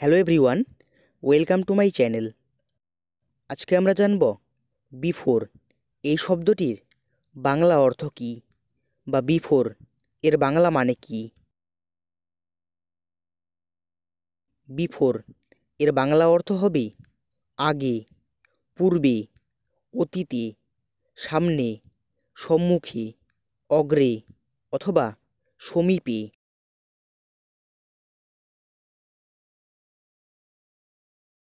hello everyone welcome to my channel আজকে আমরা জানব বিফোর এই শব্দটির বাংলা অর্থ কী বা বিফোর এর বাংলা মানে কী বিফোর এর বাংলা অর্থ হবে আগে পূর্বে অতীতে সামনে সম্মুখে অগ্রে অথবা সমীপে